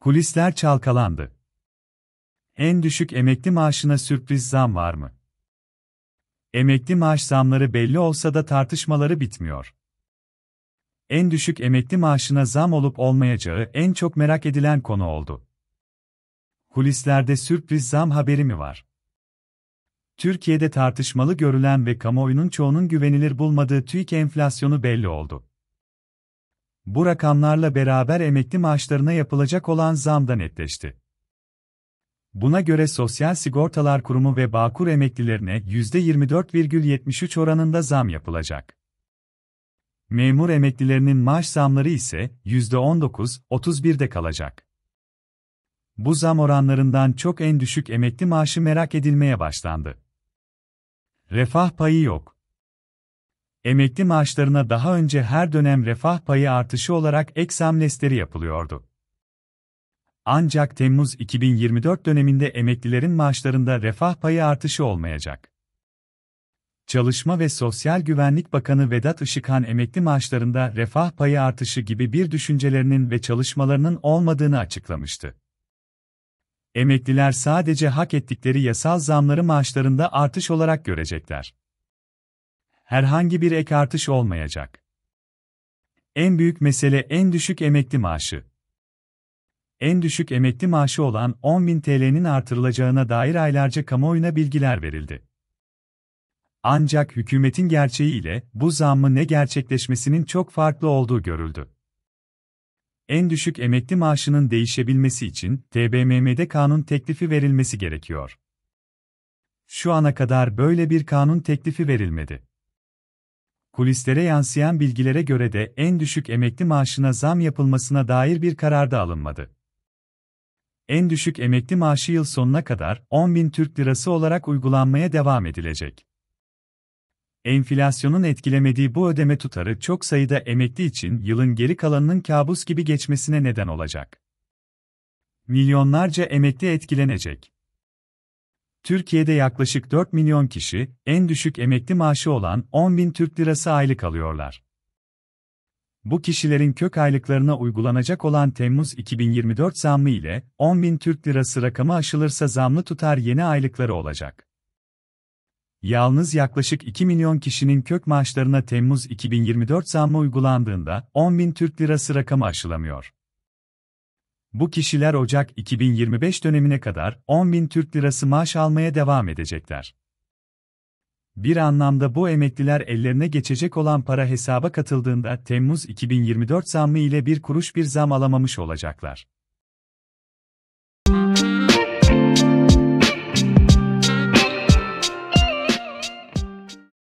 Kulisler çalkalandı. En düşük emekli maaşına sürpriz zam var mı? Emekli maaş zamları belli olsa da tartışmaları bitmiyor. En düşük emekli maaşına zam olup olmayacağı en çok merak edilen konu oldu. Kulislerde sürpriz zam haberi mi var? Türkiye'de tartışmalı görülen ve kamuoyunun çoğunun güvenilir bulmadığı TÜİK enflasyonu belli oldu. Bu rakamlarla beraber emekli maaşlarına yapılacak olan zam da netleşti. Buna göre Sosyal Sigortalar Kurumu ve Bağkur emeklilerine %24,73 oranında zam yapılacak. Memur emeklilerinin maaş zamları ise %19-31'de kalacak. Bu zam oranlarından çok en düşük emekli maaşı merak edilmeye başlandı. Refah payı yok. Emekli maaşlarına daha önce her dönem refah payı artışı olarak ek zamlesleri yapılıyordu. Ancak Temmuz 2024 döneminde emeklilerin maaşlarında refah payı artışı olmayacak. Çalışma ve Sosyal Güvenlik Bakanı Vedat Işıkhan emekli maaşlarında refah payı artışı gibi bir düşüncelerinin ve çalışmalarının olmadığını açıklamıştı. Emekliler sadece hak ettikleri yasal zamları maaşlarında artış olarak görecekler herhangi bir ek artış olmayacak. En büyük mesele en düşük emekli maaşı. En düşük emekli maaşı olan 10.000 TL'nin artırılacağına dair aylarca kamuoyuna bilgiler verildi. Ancak hükümetin gerçeği ile bu zammı ne gerçekleşmesinin çok farklı olduğu görüldü. En düşük emekli maaşının değişebilmesi için TBMM'de kanun teklifi verilmesi gerekiyor. Şu ana kadar böyle bir kanun teklifi verilmedi. Kulislere yansıyan bilgilere göre de en düşük emekli maaşına zam yapılmasına dair bir karar da alınmadı. En düşük emekli maaşı yıl sonuna kadar 10 bin Türk lirası olarak uygulanmaya devam edilecek. Enflasyonun etkilemediği bu ödeme tutarı çok sayıda emekli için yılın geri kalanının kabus gibi geçmesine neden olacak. Milyonlarca emekli etkilenecek. Türkiye'de yaklaşık 4 milyon kişi, en düşük emekli maaşı olan 10 bin Türk lirası aylık alıyorlar. Bu kişilerin kök aylıklarına uygulanacak olan Temmuz 2024 zammı ile 10 bin Türk lirası rakamı aşılırsa zamlı tutar yeni aylıkları olacak. Yalnız yaklaşık 2 milyon kişinin kök maaşlarına Temmuz 2024 zammı uygulandığında 10 bin Türk lirası rakamı aşılamıyor. Bu kişiler Ocak 2025 dönemine kadar 10 bin Türk lirası maaş almaya devam edecekler. Bir anlamda bu emekliler ellerine geçecek olan para hesaba katıldığında Temmuz 2024 zammı ile bir kuruş bir zam alamamış olacaklar.